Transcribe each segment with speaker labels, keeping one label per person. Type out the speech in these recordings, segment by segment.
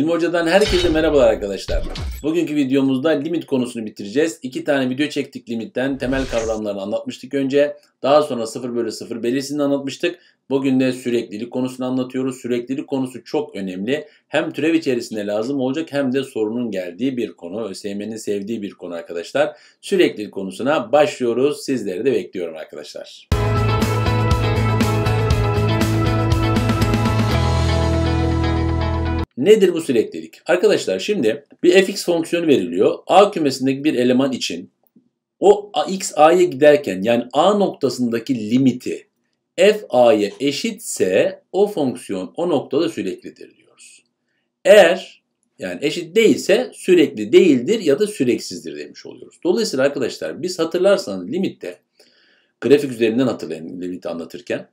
Speaker 1: Hilmi Hoca'dan herkese merhabalar arkadaşlar. Bugünkü videomuzda limit konusunu bitireceğiz. İki tane video çektik limitten. Temel kavramlarını anlatmıştık önce. Daha sonra 0 bölü 0 belirsini anlatmıştık. Bugün de süreklilik konusunu anlatıyoruz. Süreklilik konusu çok önemli. Hem türev içerisinde lazım olacak hem de sorunun geldiği bir konu. ÖSYM'nin sevdiği bir konu arkadaşlar. Süreklilik konusuna başlıyoruz. Sizleri de bekliyorum arkadaşlar. Nedir bu süreklilik? Arkadaşlar şimdi bir fx fonksiyonu veriliyor. A kümesindeki bir eleman için o x a'ya giderken yani a noktasındaki limiti f a'ya eşitse o fonksiyon o noktada süreklidir diyoruz. Eğer yani eşit değilse sürekli değildir ya da süreksizdir demiş oluyoruz. Dolayısıyla arkadaşlar biz hatırlarsanız limitte grafik üzerinden hatırlayın limiti anlatırken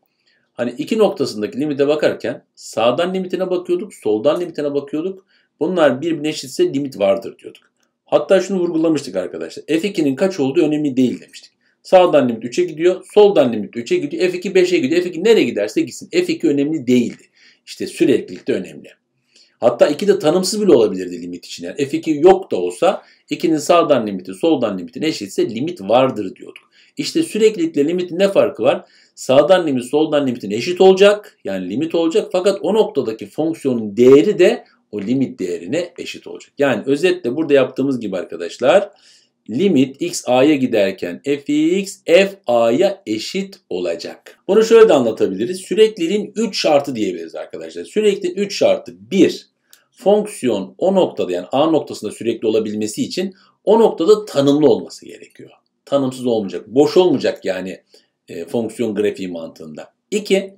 Speaker 1: Hani iki noktasındaki limite bakarken sağdan limitine bakıyorduk, soldan limitine bakıyorduk. Bunlar birbirine eşitse limit vardır diyorduk. Hatta şunu vurgulamıştık arkadaşlar. F2'nin kaç olduğu önemli değil demiştik. Sağdan limit 3'e gidiyor, soldan limit 3'e gidiyor, F2 5'e gidiyor. F2 nereye giderse gitsin. F2 önemli değildi. İşte süreklilik de önemli. Hatta 2 de tanımsız bile olabilirdi limit için. Yani F2 yok da olsa 2'nin sağdan limiti, soldan limiti eşitse limit vardır diyorduk. İşte süreklilikle limitin ne farkı var? Sağdan limit soldan limitin eşit olacak. Yani limit olacak fakat o noktadaki fonksiyonun değeri de o limit değerine eşit olacak. Yani özetle burada yaptığımız gibi arkadaşlar limit x a'ya giderken fx f a'ya eşit olacak. Bunu şöyle de anlatabiliriz. Sürekliliğin 3 şartı diyebiliriz arkadaşlar. Sürekli 3 şartı 1. Fonksiyon o noktada yani a noktasında sürekli olabilmesi için o noktada tanımlı olması gerekiyor. Tanımsız olmayacak, boş olmayacak yani e, fonksiyon grafiği mantığında. İki,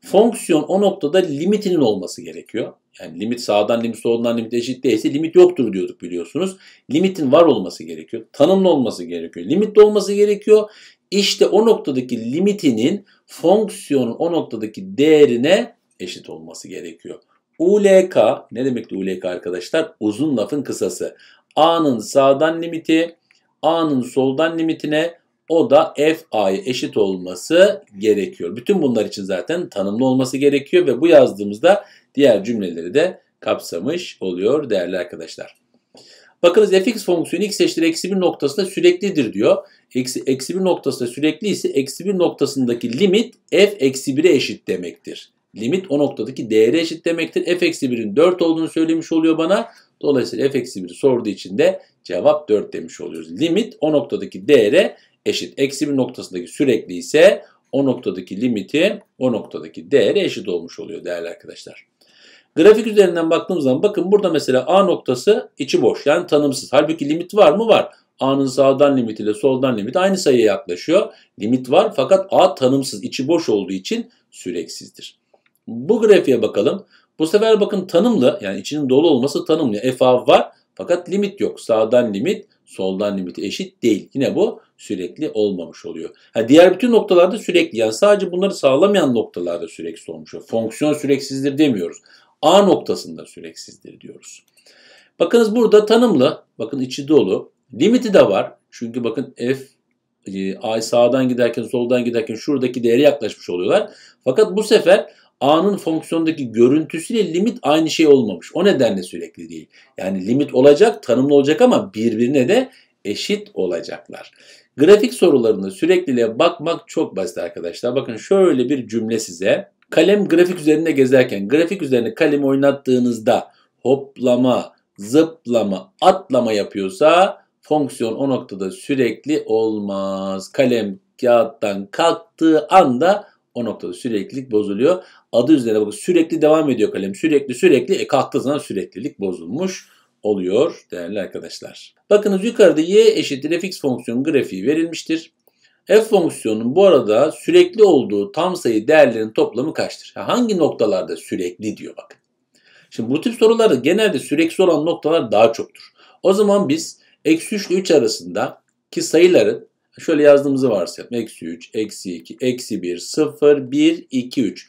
Speaker 1: fonksiyon o noktada limitinin olması gerekiyor. Yani limit sağdan limit soldan limit eşit değilse limit yoktur diyorduk biliyorsunuz. Limitin var olması gerekiyor. Tanımlı olması gerekiyor. Limit de olması gerekiyor. İşte o noktadaki limitinin fonksiyonun o noktadaki değerine eşit olması gerekiyor. ULK ne demekti ULK arkadaşlar? Uzun lafın kısası. A'nın sağdan limiti, A'nın soldan limitine, o da f a'ya eşit olması gerekiyor. Bütün bunlar için zaten tanımlı olması gerekiyor ve bu yazdığımızda diğer cümleleri de kapsamış oluyor değerli arkadaşlar. Bakınız fx fonksiyonu x eşittir eksi 1 noktasında süreklidir diyor. Eksi, eksi 1 noktasında sürekli ise eksi 1 noktasındaki limit f eksi 1'e eşit demektir. Limit o noktadaki değere eşit demektir. f eksi 1'in 4 olduğunu söylemiş oluyor bana. Dolayısıyla f eksi 1'i sorduğu için de cevap 4 demiş oluyoruz. Limit o noktadaki değere eşit. Eksi bir noktasındaki sürekli ise o noktadaki limiti o noktadaki değere eşit olmuş oluyor değerli arkadaşlar. Grafik üzerinden baktığımız zaman bakın burada mesela A noktası içi boş yani tanımsız. Halbuki limit var mı? Var. A'nın sağdan limit ile soldan limit aynı sayıya yaklaşıyor. Limit var fakat A tanımsız, içi boş olduğu için süreksizdir. Bu grafiğe bakalım. Bu sefer bakın tanımlı yani içinin dolu olması tanımlı. F A var fakat limit yok. Sağdan limit, soldan limiti eşit değil. Yine bu sürekli olmamış oluyor. Ha, diğer bütün noktalarda sürekli yani sadece bunları sağlamayan noktalarda süreksiz olmuş oluyor. Fonksiyon süreksizdir demiyoruz. A noktasında süreksizdir diyoruz. Bakınız burada tanımlı, bakın içi dolu. Limiti de var. Çünkü bakın f e, a sağdan giderken soldan giderken şuradaki değeri yaklaşmış oluyorlar. Fakat bu sefer A'nın fonksiyondaki görüntüsüyle limit aynı şey olmamış. O nedenle sürekli değil. Yani limit olacak, tanımlı olacak ama birbirine de eşit olacaklar. Grafik sorularında sürekliliğe bakmak çok basit arkadaşlar. Bakın şöyle bir cümle size. Kalem grafik üzerinde gezerken, grafik üzerine kalem oynattığınızda hoplama, zıplama, atlama yapıyorsa fonksiyon o noktada sürekli olmaz. Kalem kağıttan kalktığı anda o noktada süreklilik bozuluyor. Adı üzerine bakın sürekli devam ediyor kalem. Sürekli sürekli e kalktığı zaman süreklilik bozulmuş oluyor değerli arkadaşlar. Bakınız yukarıda y eşittir fx fonksiyonu grafiği verilmiştir. F fonksiyonunun bu arada sürekli olduğu tam sayı değerlerin toplamı kaçtır? Hangi noktalarda sürekli diyor bakın. Şimdi bu tip sorularda genelde süreksiz olan noktalar daha çoktur. O zaman biz eksi 3 ile 3 arasında ki sayıların Şöyle yazdığımızı varsayalım. Eksi 3, eksi 2, eksi 1, 0, 1, 2, 3.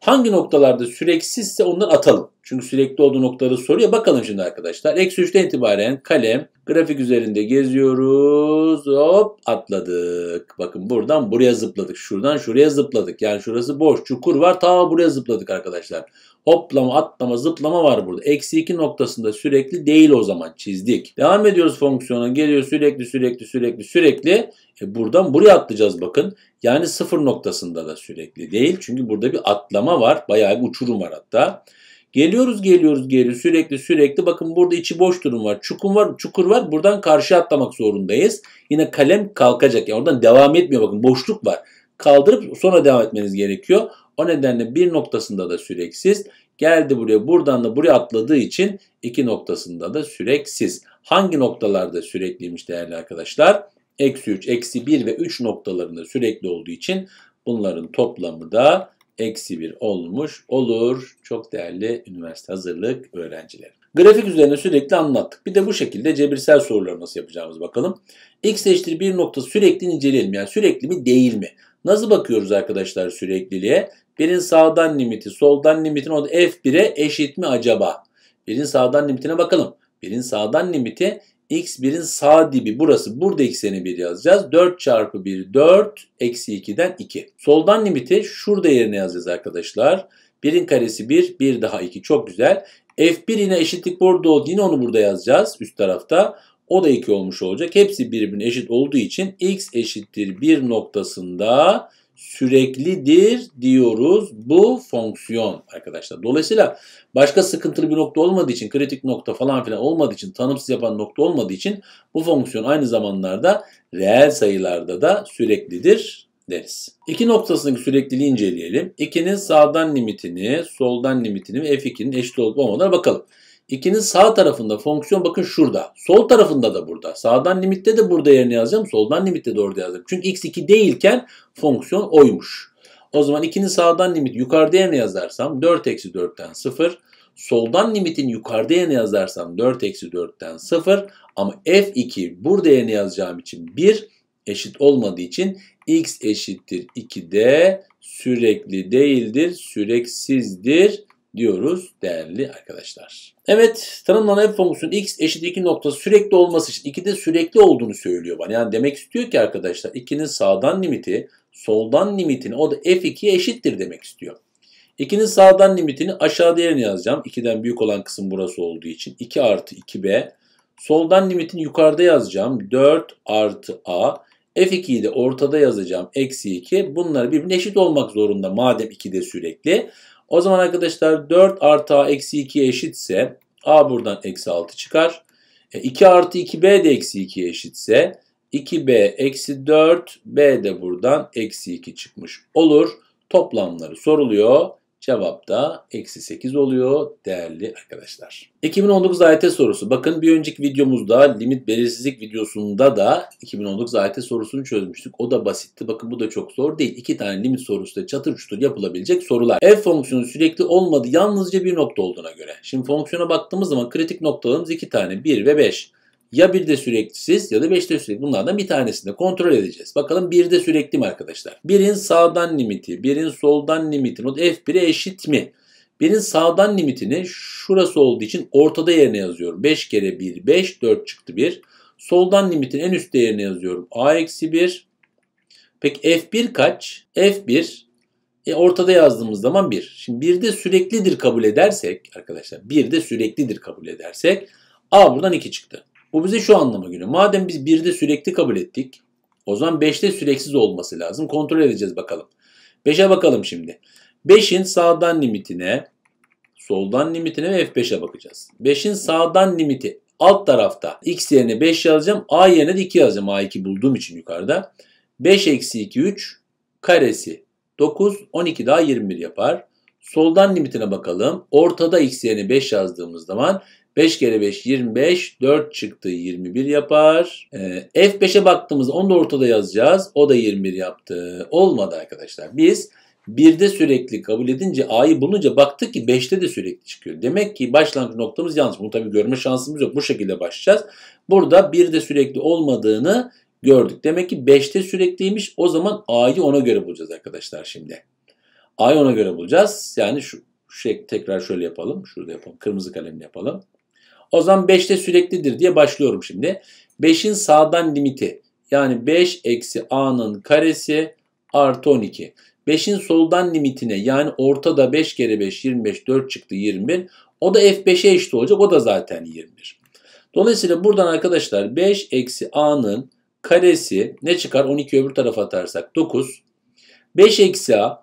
Speaker 1: Hangi noktalarda süreksizse onları atalım. Çünkü sürekli olduğu noktaları soruyor. Bakalım şimdi arkadaşlar. Eksi 3'ten itibaren kalem grafik üzerinde geziyoruz. Hop atladık. Bakın buradan buraya zıpladık. Şuradan şuraya zıpladık. Yani şurası boş. Çukur var. Ta buraya zıpladık arkadaşlar. Hoplama, atlama, zıplama var burada. Eksi 2 noktasında sürekli değil o zaman çizdik. Devam ediyoruz fonksiyona. Geliyor sürekli sürekli sürekli sürekli. E buradan buraya atlayacağız bakın. Yani sıfır noktasında da sürekli değil. Çünkü burada bir atlama var. Bayağı bir uçurum var hatta. Geliyoruz geliyoruz geri sürekli sürekli. Bakın burada içi boş durum var. Çukur var. Çukur var. Buradan karşı atlamak zorundayız. Yine kalem kalkacak. Yani oradan devam etmiyor. Bakın boşluk var. Kaldırıp sonra devam etmeniz gerekiyor. O nedenle bir noktasında da süreksiz. Geldi buraya buradan da buraya atladığı için iki noktasında da süreksiz. Hangi noktalarda sürekliymiş değerli arkadaşlar? eksi 3, eksi 1 ve 3 noktalarında sürekli olduğu için bunların toplamı da eksi 1 olmuş olur. Çok değerli üniversite hazırlık öğrencileri. Grafik üzerine sürekli anlattık. Bir de bu şekilde cebirsel soruları nasıl yapacağımız bakalım. X eşittir bir nokta sürekli niceleyelim. Yani sürekli mi değil mi? Nasıl bakıyoruz arkadaşlar sürekliliğe? Birin sağdan limiti, soldan limitin o da f1'e eşit mi acaba? Birin sağdan limitine bakalım. Birin sağdan limiti x1'in sağ dibi burası. Burada ekseni 1 yazacağız. 4 çarpı 1 4 eksi 2'den 2. Soldan limiti şurada yerine yazacağız arkadaşlar. 1'in karesi 1 1 daha 2 çok güzel. F1 yine eşitlik burada oldu. Yine onu burada yazacağız üst tarafta. O da 2 olmuş olacak. Hepsi birbirine eşit olduğu için x eşittir 1 noktasında süreklidir diyoruz bu fonksiyon arkadaşlar. Dolayısıyla başka sıkıntılı bir nokta olmadığı için, kritik nokta falan filan olmadığı için, tanımsız yapan nokta olmadığı için bu fonksiyon aynı zamanlarda reel sayılarda da süreklidir deriz. İki noktasındaki sürekliliği inceleyelim. 2'nin sağdan limitini, soldan limitini ve f2'nin eşit olup olmadığına bakalım. 2'nin sağ tarafında fonksiyon bakın şurada. Sol tarafında da burada. Sağdan limitte de burada yerini yazacağım. Soldan limitte de orada yazacağım. Çünkü x2 değilken fonksiyon oymuş. O zaman 2'nin sağdan limit yukarıda yerine yazarsam 4 eksi 4'ten 0. Soldan limitin yukarıda yerine yazarsam 4 eksi 4'ten 0. Ama f2 burada yerine yazacağım için 1 eşit olmadığı için x eşittir 2 de sürekli değildir, süreksizdir diyoruz değerli arkadaşlar. Evet tanımlanan f fonksiyonu x eşit 2 nokta sürekli olması için 2 de sürekli olduğunu söylüyor bana. Yani demek istiyor ki arkadaşlar 2'nin sağdan limiti soldan limitini o da f2'ye eşittir demek istiyor. 2'nin sağdan limitini aşağıda yerine yazacağım. 2'den büyük olan kısım burası olduğu için 2 artı 2b. Soldan limitini yukarıda yazacağım. 4 artı a. F2'yi de ortada yazacağım. Eksi 2. Bunlar birbirine eşit olmak zorunda madem 2'de sürekli. O zaman arkadaşlar 4 artı a eksi 2 eşitse a buradan eksi 6 çıkar. 2 e, artı 2b de eksi 2 eşitse 2b eksi 4 b de buradan eksi 2 çıkmış olur. Toplamları soruluyor. Cevap da eksi 8 oluyor değerli arkadaşlar. 2019 AYT sorusu. Bakın bir önceki videomuzda limit belirsizlik videosunda da 2019 AYT sorusunu çözmüştük. O da basitti. Bakın bu da çok zor değil. İki tane limit sorusu da çatır çutur yapılabilecek sorular. F fonksiyonu sürekli olmadı yalnızca bir nokta olduğuna göre. Şimdi fonksiyona baktığımız zaman kritik noktalarımız iki tane. 1 ve 5. Ya bir birde süreklisiz ya da beşte sürekli. Bunlardan bir tanesini kontrol edeceğiz. Bakalım bir de sürekli mi arkadaşlar? Birin sağdan limiti, birin soldan limiti. F1'e eşit mi? Birin sağdan limitini şurası olduğu için ortada yerine yazıyorum. 5 kere 1, 5, 4 çıktı 1. Soldan limitin en üst değerine yazıyorum. A eksi 1. Peki F1 kaç? F1 e, ortada yazdığımız zaman 1. Şimdi 1 de süreklidir kabul edersek arkadaşlar 1 de süreklidir kabul edersek A buradan 2 çıktı. Bu bize şu anlama geliyor. Madem biz 1'de sürekli kabul ettik, o zaman 5'te süreksiz olması lazım. Kontrol edeceğiz bakalım. 5'e bakalım şimdi. 5'in sağdan limitine, soldan limitine ve F5'e bakacağız. 5'in sağdan limiti alt tarafta x yerine 5 yazacağım. A yerine de 2 yazacağım. A2 bulduğum için yukarıda. 5 eksi 2 3 karesi 9 12 daha 21 yapar. Soldan limitine bakalım. Ortada x yerine 5 yazdığımız zaman 5 kere 5 25. 4 çıktı 21 yapar. E, ee, F5'e baktığımızda onu da ortada yazacağız. O da 21 yaptı. Olmadı arkadaşlar. Biz 1'de sürekli kabul edince A'yı bulunca baktık ki 5'te de sürekli çıkıyor. Demek ki başlangıç noktamız yanlış. Bunu tabii görme şansımız yok. Bu şekilde başlayacağız. Burada 1'de sürekli olmadığını gördük. Demek ki 5'te sürekliymiş. O zaman A'yı ona göre bulacağız arkadaşlar şimdi. A'yı ona göre bulacağız. Yani şu, şu tekrar şöyle yapalım. Şurada yapalım. Kırmızı kalemle yapalım. O zaman 5'te süreklidir diye başlıyorum şimdi. 5'in sağdan limiti yani 5 eksi a'nın karesi artı 12. 5'in soldan limitine yani ortada 5 kere 5 25 4 çıktı 21. O da f5'e eşit olacak o da zaten 21. Dolayısıyla buradan arkadaşlar 5 eksi a'nın karesi ne çıkar 12 öbür tarafa atarsak 9. 5 eksi a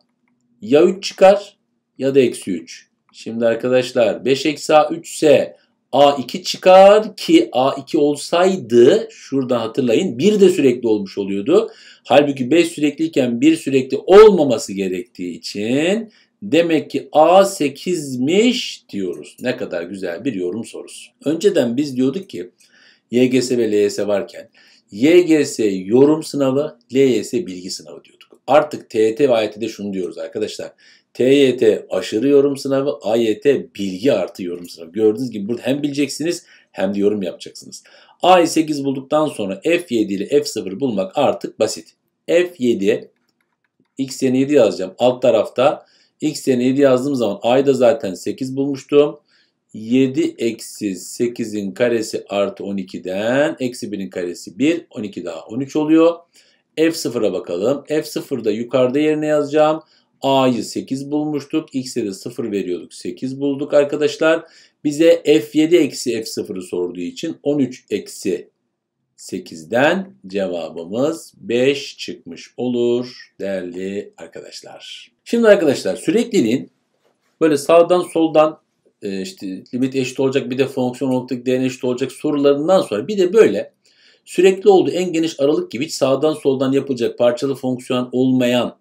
Speaker 1: ya 3 çıkar ya da eksi 3. Şimdi arkadaşlar 5 eksi a 3 ise A2 çıkar ki A2 olsaydı şuradan hatırlayın bir de sürekli olmuş oluyordu. Halbuki 5 sürekliyken bir sürekli olmaması gerektiği için demek ki A8'miş diyoruz. Ne kadar güzel bir yorum sorusu. Önceden biz diyorduk ki YGS ve LYS varken YGS yorum sınavı, LYS bilgi sınavı diyorduk. Artık TET ve AYT'de şunu diyoruz arkadaşlar. TYT aşırı yorum sınavı, AYT bilgi artı yorum sınavı. Gördüğünüz gibi burada hem bileceksiniz hem de yorum yapacaksınız. A8 bulduktan sonra F7 ile F0 bulmak artık basit. F7 x'e 7 yazacağım. Alt tarafta x'e 7 yazdığım zaman a'yı da zaten 8 bulmuştum. 7 eksi 8'in karesi artı 12'den eksi 1'in karesi 1. 12 daha 13 oluyor. F0'a bakalım. F0'da yukarıda yerine yazacağım. A'yı 8 bulmuştuk. X'e de 0 veriyorduk. 8 bulduk arkadaşlar. Bize F7 eksi F0'ı sorduğu için 13 eksi 8'den cevabımız 5 çıkmış olur değerli arkadaşlar. Şimdi arkadaşlar sürekliliğin böyle sağdan soldan e, işte limit eşit olacak bir de fonksiyon ortak değer eşit olacak sorularından sonra bir de böyle sürekli olduğu en geniş aralık gibi hiç sağdan soldan yapılacak parçalı fonksiyon olmayan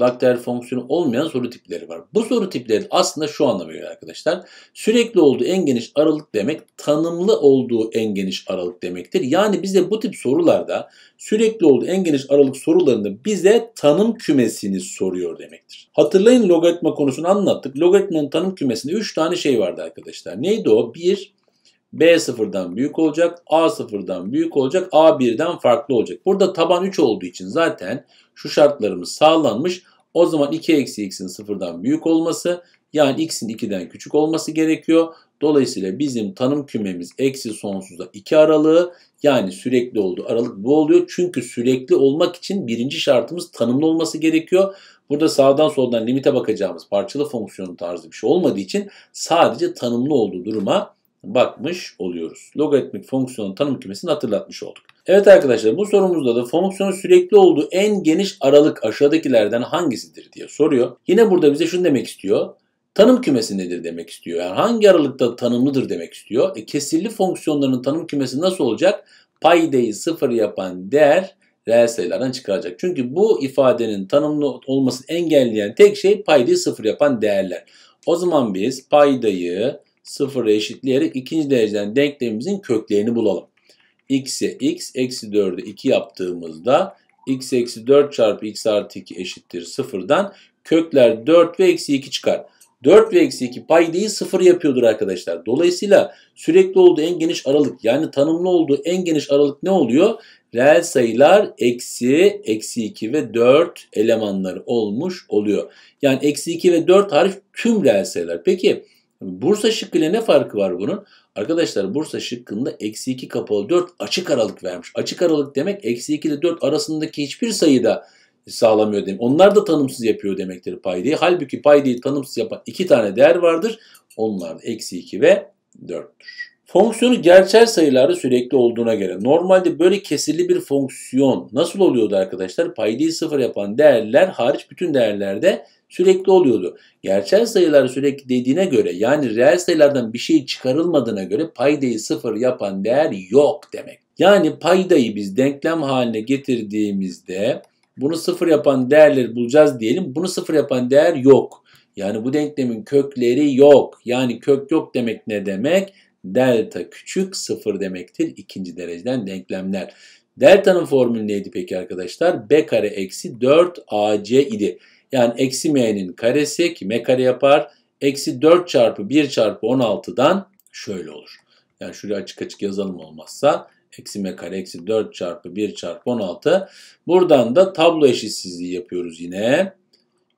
Speaker 1: mutlak değer fonksiyonu olmayan soru tipleri var. Bu soru tipleri aslında şu anlamı arkadaşlar. Sürekli olduğu en geniş aralık demek tanımlı olduğu en geniş aralık demektir. Yani bize bu tip sorularda sürekli olduğu en geniş aralık sorularında bize tanım kümesini soruyor demektir. Hatırlayın logaritma konusunu anlattık. Logaritmanın tanım kümesinde 3 tane şey vardı arkadaşlar. Neydi o? 1, B sıfırdan büyük olacak, A sıfırdan büyük olacak, A birden farklı olacak. Burada taban 3 olduğu için zaten şu şartlarımız sağlanmış. O zaman 2 eksi x'in sıfırdan büyük olması yani x'in 2'den küçük olması gerekiyor. Dolayısıyla bizim tanım kümemiz eksi sonsuza 2 aralığı yani sürekli olduğu aralık bu oluyor. Çünkü sürekli olmak için birinci şartımız tanımlı olması gerekiyor. Burada sağdan soldan limite bakacağımız parçalı fonksiyonun tarzı bir şey olmadığı için sadece tanımlı olduğu duruma bakmış oluyoruz. Logaritmik fonksiyonun tanım kümesini hatırlatmış olduk. Evet arkadaşlar bu sorumuzda da fonksiyonun sürekli olduğu en geniş aralık aşağıdakilerden hangisidir diye soruyor. Yine burada bize şunu demek istiyor. Tanım kümesi nedir demek istiyor. Yani hangi aralıkta tanımlıdır demek istiyor. E, kesirli fonksiyonların tanım kümesi nasıl olacak? Paydayı sıfır yapan değer reel sayılardan çıkaracak. Çünkü bu ifadenin tanımlı olmasını engelleyen tek şey paydayı sıfır yapan değerler. O zaman biz paydayı sıfırı eşitleyerek ikinci dereceden denklemimizin köklerini bulalım. x'e x, eksi 4'ü 2 yaptığımızda x eksi 4 çarpı x artı 2 eşittir sıfırdan kökler 4 ve eksi 2 çıkar. 4 ve eksi 2 pay değil 0 yapıyordur arkadaşlar. Dolayısıyla sürekli olduğu en geniş aralık yani tanımlı olduğu en geniş aralık ne oluyor? Reel sayılar eksi, eksi 2 ve 4 elemanları olmuş oluyor. Yani eksi 2 ve 4 harf tüm reel sayılar. Peki Bursa şıkkı ile ne farkı var bunun? Arkadaşlar Bursa şıkkında eksi 2 kapalı 4 açık aralık vermiş. Açık aralık demek eksi 2 ile 4 arasındaki hiçbir sayıda sağlamıyor demek. Onlar da tanımsız yapıyor demektir paydayı. Halbuki paydayı tanımsız yapan iki tane değer vardır. Onlar da eksi 2 ve 4'tür. Fonksiyonu gerçel sayıları sürekli olduğuna göre normalde böyle kesirli bir fonksiyon nasıl oluyordu arkadaşlar? Paydayı sıfır yapan değerler hariç bütün değerlerde sürekli oluyordu. Gerçel sayılar sürekli dediğine göre yani reel sayılardan bir şey çıkarılmadığına göre paydayı sıfır yapan değer yok demek. Yani paydayı biz denklem haline getirdiğimizde bunu sıfır yapan değerleri bulacağız diyelim. Bunu sıfır yapan değer yok. Yani bu denklemin kökleri yok. Yani kök yok demek ne demek? Delta küçük sıfır demektir. ikinci dereceden denklemler. Delta'nın formülü neydi peki arkadaşlar? B kare eksi 4 AC idi. Yani eksi m'nin karesi ki m kare yapar. Eksi 4 çarpı 1 çarpı 16'dan şöyle olur. Yani şuraya açık açık yazalım olmazsa. Eksi m kare eksi 4 çarpı 1 çarpı 16. Buradan da tablo eşitsizliği yapıyoruz yine.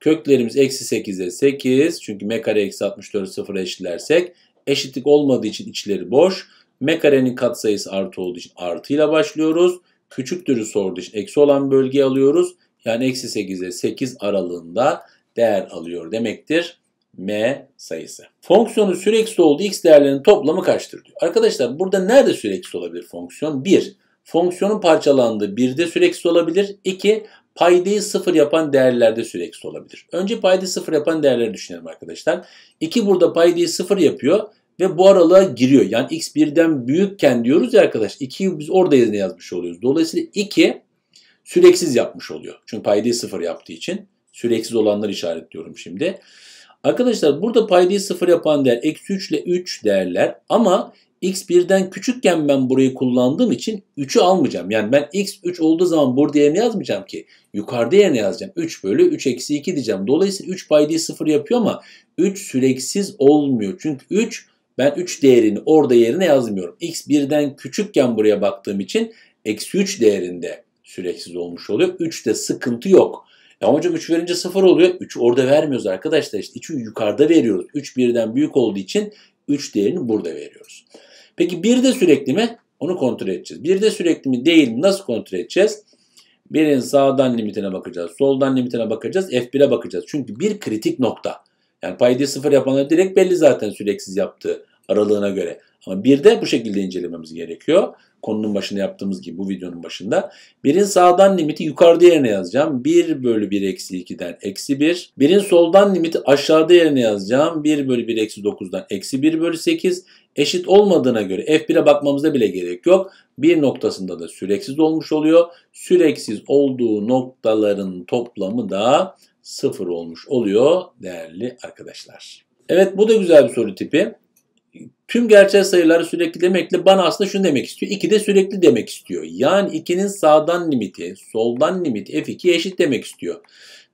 Speaker 1: Köklerimiz eksi 8'e 8. Çünkü m kare eksi 64 sıfır eşitlersek eşitlik olmadığı için içleri boş. M karenin katsayısı artı olduğu için artıyla başlıyoruz. Küçüktürü sorduğu için eksi olan bölgeyi alıyoruz. Yani eksi 8'e 8 aralığında değer alıyor demektir m sayısı. Fonksiyonu süreksi olduğu x değerlerinin toplamı kaçtır diyor. Arkadaşlar burada nerede süreksi olabilir fonksiyon? 1. Fonksiyonun parçalandığı 1'de süreksi olabilir. 2. Paydayı 0 yapan değerlerde süreksi olabilir. Önce paydayı 0 yapan değerleri düşünelim arkadaşlar. 2 burada paydayı 0 yapıyor ve bu aralığa giriyor. Yani x 1'den büyükken diyoruz ya arkadaş 2'yi biz orada yerine yazmış oluyoruz. Dolayısıyla 2 süreksiz yapmış oluyor. Çünkü paydayı sıfır yaptığı için süreksiz olanları işaretliyorum şimdi. Arkadaşlar burada paydayı sıfır yapan değer eksi 3 ile 3 değerler ama x birden küçükken ben burayı kullandığım için 3'ü almayacağım. Yani ben x 3 olduğu zaman burada yerine yazmayacağım ki. Yukarıda yerine yazacağım. 3 bölü 3 eksi 2 diyeceğim. Dolayısıyla 3 paydayı sıfır yapıyor ama 3 süreksiz olmuyor. Çünkü 3 ben 3 değerini orada yerine yazmıyorum. x birden küçükken buraya baktığım için eksi 3 değerinde süreksiz olmuş oluyor. 3'te sıkıntı yok. Ya e hocam 3 verince 0 oluyor. 3 orada vermiyoruz arkadaşlar. İşte 3'ü yukarıda veriyoruz. 3 birden büyük olduğu için 3 değerini burada veriyoruz. Peki 1 de sürekli mi? Onu kontrol edeceğiz. 1 de sürekli mi değil mi? Nasıl kontrol edeceğiz? Birin sağdan limitine bakacağız. Soldan limitine bakacağız. F1'e bakacağız. Çünkü bir kritik nokta. Yani payda sıfır yapanlar direkt belli zaten süreksiz yaptığı aralığına göre. Ama bir de bu şekilde incelememiz gerekiyor. Konunun başında yaptığımız gibi bu videonun başında. Birin sağdan limiti yukarıda yerine yazacağım. 1 bölü 1 eksi 2'den eksi 1. Birin soldan limiti aşağıda yerine yazacağım. 1 bölü 1 eksi 9'dan eksi 1 bölü 8 eşit olmadığına göre F1'e bakmamıza bile gerek yok. Bir noktasında da süreksiz olmuş oluyor. Süreksiz olduğu noktaların toplamı da sıfır olmuş oluyor değerli arkadaşlar. Evet bu da güzel bir soru tipi. Tüm gerçel sayıları sürekli demekle bana aslında şunu demek istiyor. 2 de sürekli demek istiyor. Yani 2'nin sağdan limiti, soldan limiti f2'ye eşit demek istiyor.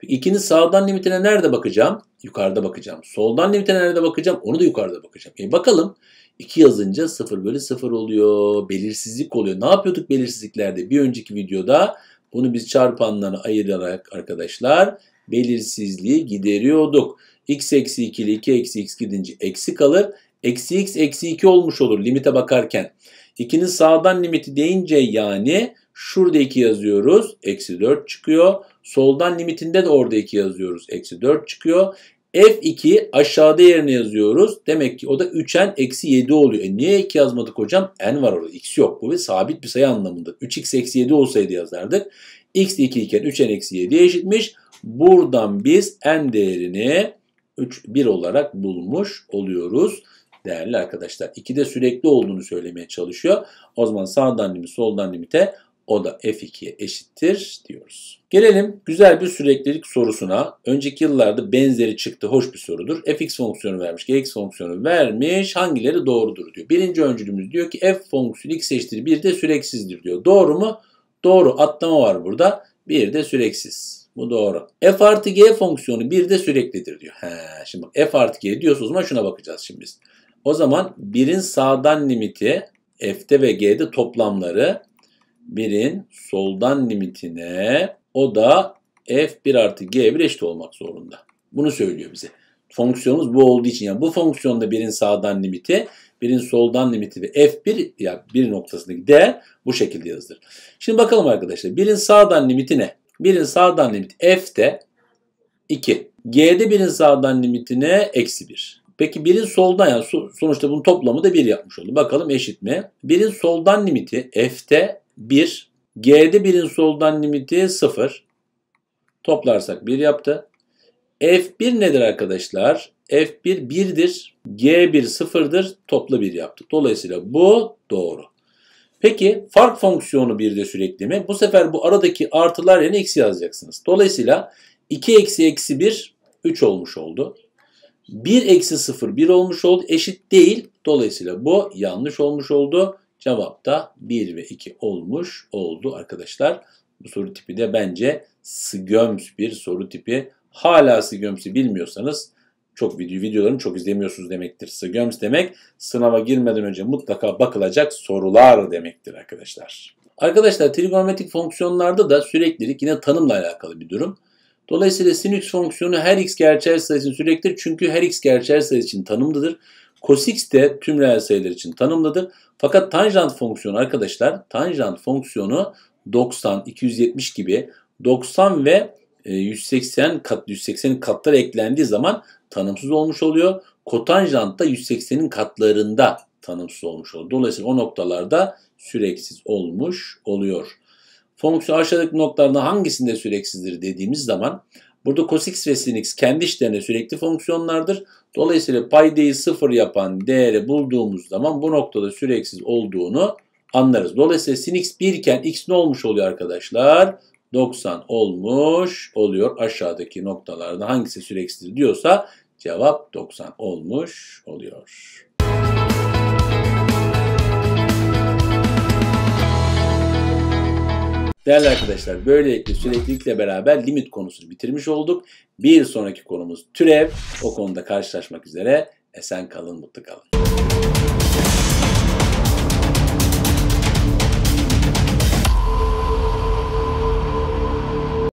Speaker 1: 2'nin sağdan limitine nerede bakacağım? Yukarıda bakacağım. Soldan limitine nerede bakacağım? Onu da yukarıda bakacağım. E bakalım 2 yazınca 0 bölü 0 oluyor. Belirsizlik oluyor. Ne yapıyorduk belirsizliklerde? Bir önceki videoda bunu biz çarpanlarına ayırarak arkadaşlar belirsizliği gideriyorduk. x eksi 2 ile 2 eksi x gidince eksi kalır. Eksi x eksi 2 olmuş olur limite bakarken. 2'nin sağdan limiti deyince yani şurada 2 yazıyoruz. Eksi 4 çıkıyor. Soldan limitinde de orada 2 yazıyoruz. Eksi 4 çıkıyor. F2 aşağıda yerine yazıyoruz. Demek ki o da 3n eksi 7 oluyor. E niye 2 yazmadık hocam? n var orada. x yok. Bu bir sabit bir sayı anlamında. 3x eksi 7 olsaydı yazardık. x 2 iken 3n eksi 7 eşitmiş. Buradan biz n değerini 3, 1 olarak bulmuş oluyoruz değerli arkadaşlar. de sürekli olduğunu söylemeye çalışıyor. O zaman sağdan limit soldan limite o da F2'ye eşittir diyoruz. Gelelim güzel bir süreklilik sorusuna. Önceki yıllarda benzeri çıktı, hoş bir sorudur. fx fonksiyonu vermiş, gx fonksiyonu vermiş, hangileri doğrudur diyor. Birinci öncülümüz diyor ki f fonksiyonu x eşittir bir de süreksizdir diyor. Doğru mu? Doğru. Atlama var burada. Bir de süreksiz. Bu doğru. f artı g fonksiyonu bir de süreklidir diyor. He, şimdi bak f artı g diyorsa o zaman şuna bakacağız şimdi biz. O zaman birin sağdan limiti F'te ve G'de toplamları birin soldan limitine o da F1 artı G1 eşit olmak zorunda. Bunu söylüyor bize. Fonksiyonumuz bu olduğu için yani bu fonksiyonda birin sağdan limiti, birin soldan limiti ve F1 ya yani bir noktasındaki değer bu şekilde yazılır. Şimdi bakalım arkadaşlar birin sağdan limiti ne? Birin sağdan limiti F'te 2. G'de birin sağdan limitine eksi 1. Peki birin soldan yani sonuçta bunun toplamı da 1 yapmış oldu. Bakalım eşit mi? Birin soldan limiti F'te 1. G'de birin soldan limiti 0. Toplarsak 1 yaptı. F1 nedir arkadaşlar? F1 1'dir. G1 0'dır. Topla 1 yaptı. Dolayısıyla bu doğru. Peki fark fonksiyonu bir de sürekli mi? Bu sefer bu aradaki artılar yerine eksi yazacaksınız. Dolayısıyla 2 eksi eksi 1 3 olmuş oldu. 1 eksi 0 1 olmuş oldu. Eşit değil. Dolayısıyla bu yanlış olmuş oldu. Cevap da 1 ve 2 olmuş oldu arkadaşlar. Bu soru tipi de bence sgöms bir soru tipi. Hala sgöms'i bilmiyorsanız çok video videolarını çok izlemiyorsunuz demektir. Sgöms demek sınava girmeden önce mutlaka bakılacak sorular demektir arkadaşlar. Arkadaşlar trigonometrik fonksiyonlarda da süreklilik yine tanımla alakalı bir durum. Dolayısıyla sinüs fonksiyonu her x gerçel sayısı sürektir Çünkü her x gerçel sayısı için tanımlıdır. Cos x de tüm reel sayılar için tanımlıdır. Fakat tanjant fonksiyonu arkadaşlar tanjant fonksiyonu 90, 270 gibi 90 ve 180 e, kat 180'in katları eklendiği zaman tanımsız olmuş oluyor. Kotanjant da 180'in katlarında tanımsız olmuş oluyor. Dolayısıyla o noktalarda süreksiz olmuş oluyor fonksiyon aşağıdaki noktalarına hangisinde süreksizdir dediğimiz zaman burada cos ve sin kendi işlerine sürekli fonksiyonlardır. Dolayısıyla paydayı sıfır yapan değeri bulduğumuz zaman bu noktada süreksiz olduğunu anlarız. Dolayısıyla sin x 1 iken x ne olmuş oluyor arkadaşlar? 90 olmuş oluyor. Aşağıdaki noktalarda hangisi süreksizdir diyorsa cevap 90 olmuş oluyor. Değerli arkadaşlar böylelikle süreklilikle beraber limit konusunu bitirmiş olduk. Bir sonraki konumuz türev. O konuda karşılaşmak üzere. Esen kalın, mutlu kalın.